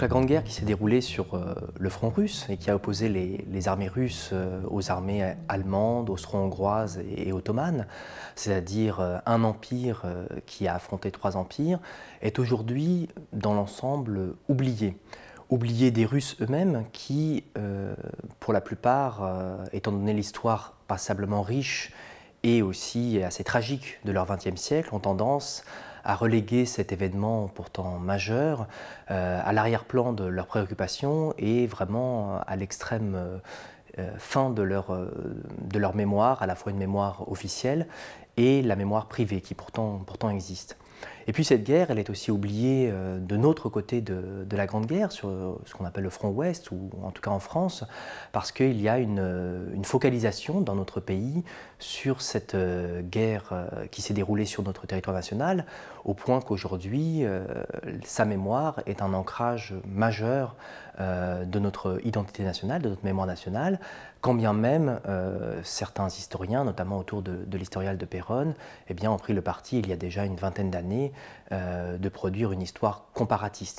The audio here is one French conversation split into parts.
la Grande Guerre qui s'est déroulée sur euh, le front russe et qui a opposé les, armées russes euh, aux armées allemandes, austro-hongroises et, ottomanes, c'est-à-dire euh, un empire qui a affronté trois empires, est aujourd'hui dans l'ensemble oublié. Oublié des Russes eux-mêmes qui, pour la plupart, étant donné l'histoire passablement riche et aussi euh, assez tragiques de leur XXe siècle ont tendance à reléguer cet événement pourtant majeur euh, à l'arrière-plan de leurs préoccupations et vraiment euh, à l'extrême fin de leur, de leur mémoire, à la fois une mémoire officielle et la mémoire privée qui pourtant, pourtant existe. Et puis cette guerre, elle est aussi oubliée euh, de notre côté de, la Grande Guerre, sur euh, ce qu'on appelle le front ouest, ou en tout cas en France, parce qu'il y a une, euh, focalisation dans notre pays sur cette guerre qui s'est déroulée sur notre territoire national, au point qu'aujourd'hui, sa mémoire est un ancrage majeur de notre identité nationale, de notre mémoire nationale, quand bien même certains historiens, notamment autour de, l'historial de Péronne, eh bien, ont pris le parti il y a déjà une vingtaine d'années euh, de produire une histoire comparatiste.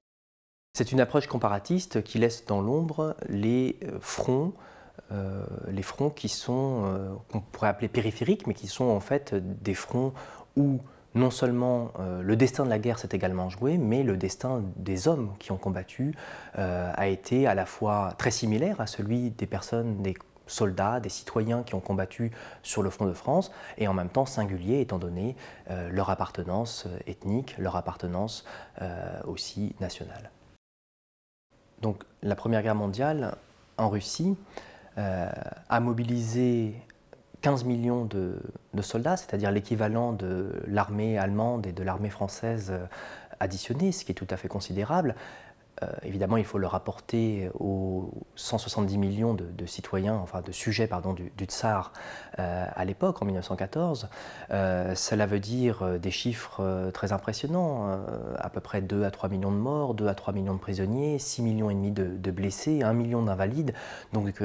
C'est une approche comparatiste qui laisse dans l'ombre les euh, fronts, euh, les fronts qui sont, qu'on pourrait appeler périphériques, mais qui sont en fait des fronts où non seulement le destin de la guerre s'est également joué, mais le destin des hommes qui ont combattu a été à la fois très similaire à celui des personnes, des soldats, des citoyens qui ont combattu sur le front de France, et en même temps singulier étant donné euh, leur appartenance euh, ethnique, leur appartenance euh, aussi nationale. Donc la Première Guerre mondiale en Russie a mobilisé 15 millions de, de soldats, c'est-à-dire l'équivalent de l'armée allemande et de l'armée française additionnée, ce qui est tout à fait considérable, euh, évidemment, il faut le rapporter aux 170 millions de, citoyens, enfin de sujets pardon, du, Tsar euh, à l'époque, en 1914. Euh, cela veut dire des chiffres très impressionnants, à peu près 2 à 3 millions de morts, 2 à 3 millions de prisonniers, 6 millions et demi de, blessés, 1 million d'invalides. Donc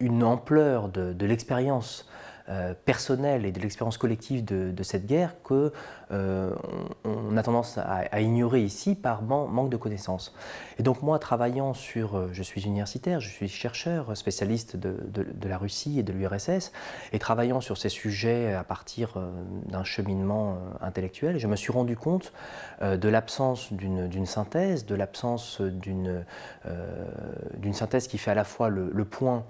une ampleur de, de l'expérience euh, personnelle et de l'expérience collective de, cette guerre que euh, on, a tendance à, ignorer ici par manque de connaissances. Et donc moi, travaillant sur, euh, je suis universitaire, je suis chercheur, spécialiste de, la Russie et de l'URSS, et travaillant sur ces sujets à partir d'un cheminement intellectuel, je me suis rendu compte de l'absence d'une synthèse, de l'absence d'une d'une synthèse qui fait à la fois le, le point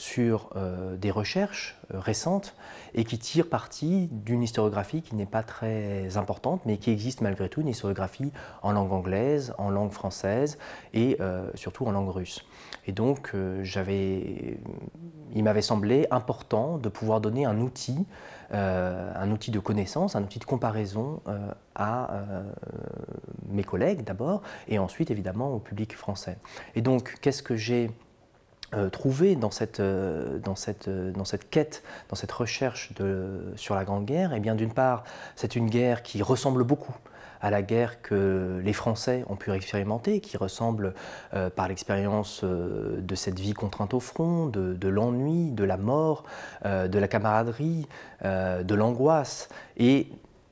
sur euh, des recherches euh, récentes et qui tirent parti d'une historiographie qui n'est pas très importante, mais qui existe malgré tout, une historiographie en langue anglaise, en langue française et euh, surtout en langue russe. Et donc, j'avais, il m'avait semblé important de pouvoir donner un outil, un outil de connaissance, un outil de comparaison à mes collègues d'abord, et ensuite évidemment au public français. Et donc, qu'est-ce que j'ai euh, trouvé trouver dans cette, euh, dans, cette, euh, dans cette quête, dans cette recherche de, sur la Grande Guerre, eh bien d'une part, c'est une guerre qui ressemble beaucoup à la guerre que les Français ont pu expérimenter, qui ressemble par l'expérience de cette vie contrainte au front, de, l'ennui, de la mort, de la camaraderie, de l'angoisse. Et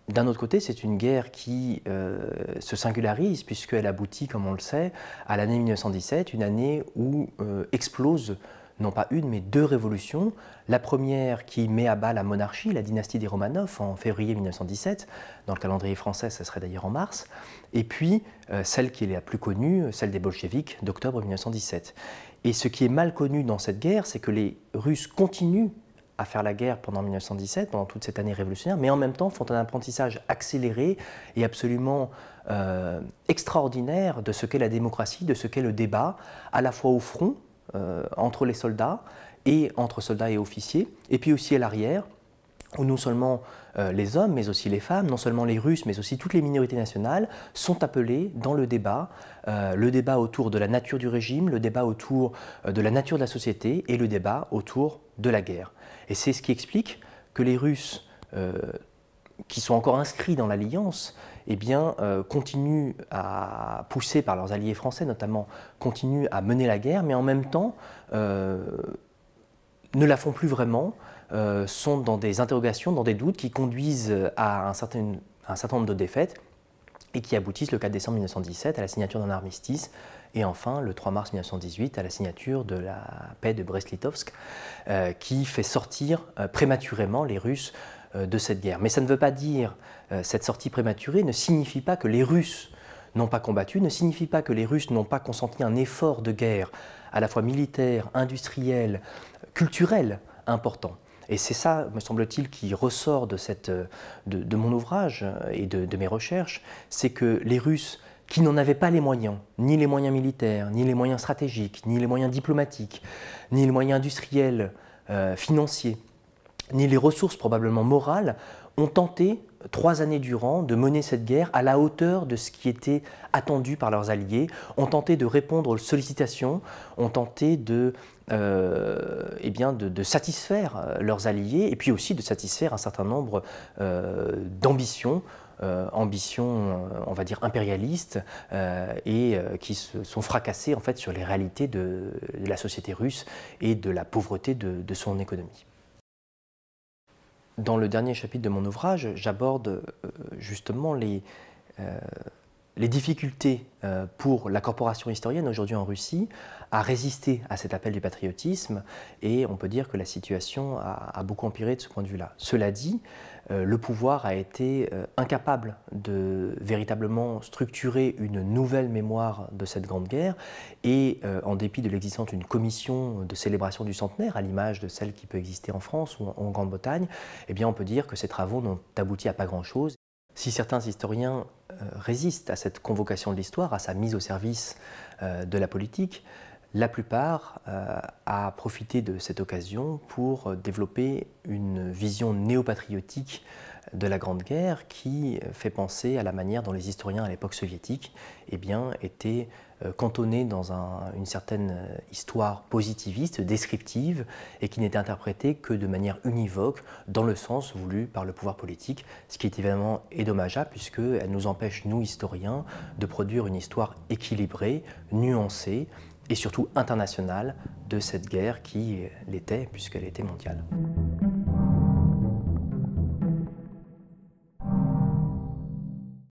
d'un autre côté, c'est une guerre qui euh, se singularise puisqu'elle aboutit, comme on le sait, à l'année 1917, une année où euh, explosent, non pas une, mais deux révolutions. La première qui met à bas la monarchie, la dynastie des Romanov, en février 1917. Dans le calendrier français, ça serait d'ailleurs en mars. Et puis, euh, celle qui est la plus connue, celle des bolcheviks, d'octobre 1917. Et ce qui est mal connu dans cette guerre, c'est que les Russes continuent à faire la guerre pendant 1917, pendant toute cette année révolutionnaire, mais en même temps font un apprentissage accéléré et absolument euh, extraordinaire de ce qu'est la démocratie, de ce qu'est le débat, à la fois au front, euh, entre les soldats, et entre soldats et officiers, et puis aussi à l'arrière, où non seulement euh, les hommes, mais aussi les femmes, non seulement les Russes, mais aussi toutes les minorités nationales sont appelées dans le débat, le débat autour de la nature du régime, le débat autour de la nature de la société et le débat autour de la guerre. Et c'est ce qui explique que les Russes, euh, qui sont encore inscrits dans l'Alliance, eh bien, euh, continuent à pousser par leurs alliés français notamment, continuent à mener la guerre, mais en même temps euh, ne la font plus vraiment, sont dans des interrogations, dans des doutes qui conduisent à à un certain nombre de défaites et qui aboutissent le 4 décembre 1917 à la signature d'un armistice et enfin le 3 mars 1918 à la signature de la paix de Brest-Litovsk euh, qui fait sortir euh, prématurément les Russes euh, de cette guerre. Mais ça ne veut pas dire, cette sortie prématurée ne signifie pas que les Russes n'ont pas combattu, ne signifie pas que les Russes n'ont pas consenti un effort de guerre à la fois militaire, industriel, culturel important. Et c'est ça, me semble-t-il, qui ressort de, cette, de, mon ouvrage euh, et de, mes recherches, c'est que les Russes, qui n'en avaient pas les moyens, ni les moyens militaires, ni les moyens stratégiques, ni les moyens diplomatiques, ni les moyens industriels, euh, financiers, ni les ressources probablement morales, ont tenté, euh, trois années durant, de mener cette guerre à la hauteur de ce qui était attendu par leurs alliés, ont tenté de répondre aux sollicitations, ont tenté de, euh, eh bien de, satisfaire euh, leurs alliés et puis aussi de satisfaire un certain nombre d'ambitions. ambitions, on va dire, impérialistes et qui se sont fracassées en fait sur les réalités de, la société russe et de la pauvreté de son économie. Dans le dernier chapitre de mon ouvrage, j'aborde euh, justement les, euh, les difficultés euh, pour la corporation historienne aujourd'hui en Russie à résister à cet appel du patriotisme et on peut dire que la situation a, beaucoup empiré de ce point de vue-là. Cela dit, euh, le pouvoir a été euh, incapable de véritablement structurer une nouvelle mémoire de cette Grande Guerre et en dépit de l'existence d'une commission de célébration du centenaire à l'image de celle qui peut exister en France ou en Grande-Bretagne, eh bien on peut dire que ces travaux n'ont abouti à pas grand-chose si certains historiens euh, résistent à cette convocation de l'histoire, à sa mise au service euh, de la politique, la plupart euh, a profité de cette occasion pour développer une vision néopatriotique de la Grande Guerre qui euh, fait penser à la manière dont les historiens à l'époque soviétique eh bien, étaient euh, cantonnés dans une certaine euh, histoire positiviste, descriptive, et qui n'était interprétée que de manière univoque dans le sens voulu par le pouvoir politique, ce qui est évidemment est dommageable puisqu'elle nous empêche, nous historiens, de produire une histoire équilibrée, nuancée et surtout internationale de cette guerre qui l'était puisqu'elle était mondiale.